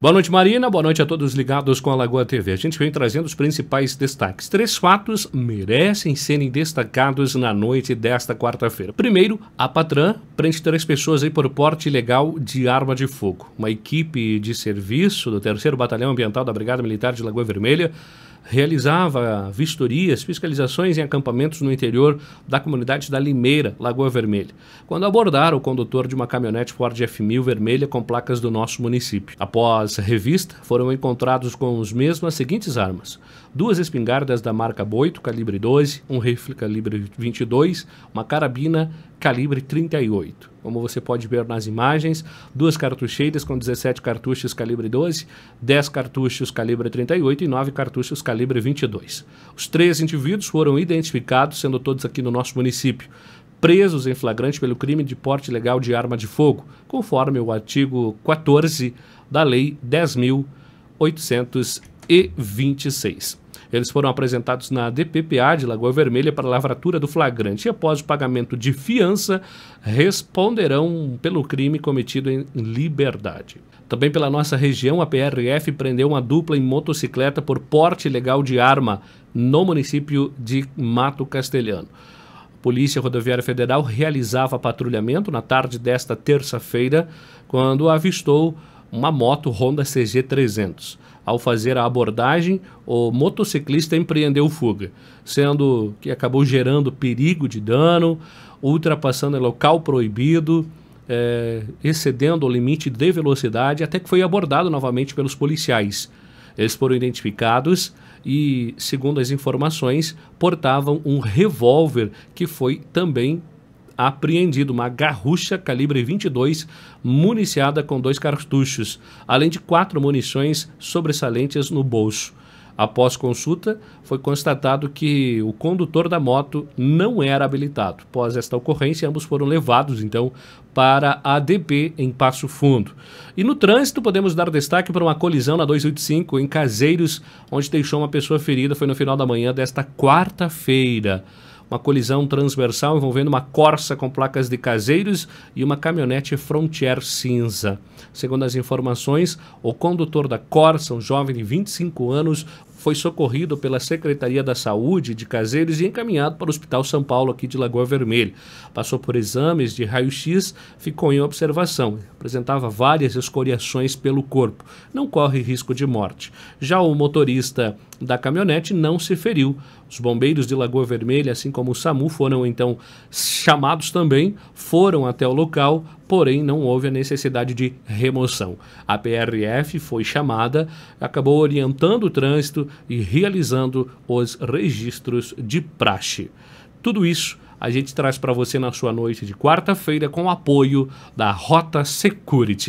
Boa noite, Marina. Boa noite a todos ligados com a Lagoa TV. A gente vem trazendo os principais destaques. Três fatos merecem serem destacados na noite desta quarta-feira. Primeiro, a Patran prende três pessoas aí por porte ilegal de arma de fogo. Uma equipe de serviço do 3 Batalhão Ambiental da Brigada Militar de Lagoa Vermelha realizava vistorias, fiscalizações em acampamentos no interior da comunidade da Limeira, Lagoa Vermelha, quando abordaram o condutor de uma caminhonete Ford F1000 vermelha com placas do nosso município. Após revista, foram encontrados com os mesmos as seguintes armas: duas espingardas da marca Boito, calibre 12, um rifle calibre 22, uma carabina calibre 38. Como você pode ver nas imagens, duas cartucheiras com 17 cartuchos calibre 12, 10 cartuchos calibre 38 e 9 cartuchos calibre calibre 22. Os três indivíduos foram identificados, sendo todos aqui no nosso município presos em flagrante pelo crime de porte ilegal de arma de fogo, conforme o artigo 14 da Lei 10.826. Eles foram apresentados na DPPA de Lagoa Vermelha para lavratura do flagrante e, após o pagamento de fiança, responderão pelo crime cometido em liberdade. Também pela nossa região, a PRF prendeu uma dupla em motocicleta por porte ilegal de arma no município de Mato Castelhano. A Polícia Rodoviária Federal realizava patrulhamento na tarde desta terça-feira quando avistou uma moto Honda CG 300. Ao fazer a abordagem, o motociclista empreendeu fuga, sendo que acabou gerando perigo de dano, ultrapassando o local proibido, é, excedendo o limite de velocidade, até que foi abordado novamente pelos policiais. Eles foram identificados e, segundo as informações, portavam um revólver que foi também apreendido uma garrucha calibre 22, municiada com dois cartuchos, além de quatro munições sobressalentes no bolso. Após consulta, foi constatado que o condutor da moto não era habilitado. Após esta ocorrência, ambos foram levados, então, para a ADP em Passo Fundo. E no trânsito, podemos dar destaque para uma colisão na 285 em Caseiros, onde deixou uma pessoa ferida. Foi no final da manhã desta quarta-feira uma colisão transversal envolvendo uma Corsa com placas de caseiros e uma caminhonete Frontier cinza. Segundo as informações, o condutor da Corsa, um jovem de 25 anos, foi socorrido pela Secretaria da Saúde de Caseiros e encaminhado para o Hospital São Paulo aqui de Lagoa Vermelha. Passou por exames de raio-x, ficou em observação. Apresentava várias escoriações pelo corpo. Não corre risco de morte. Já o motorista da caminhonete não se feriu. Os bombeiros de Lagoa Vermelha, assim como o SAMU, foram então chamados também, foram até o local, porém não houve a necessidade de remoção. A PRF foi chamada, acabou orientando o trânsito e realizando os registros de praxe. Tudo isso a gente traz para você na sua noite de quarta-feira com o apoio da Rota Security.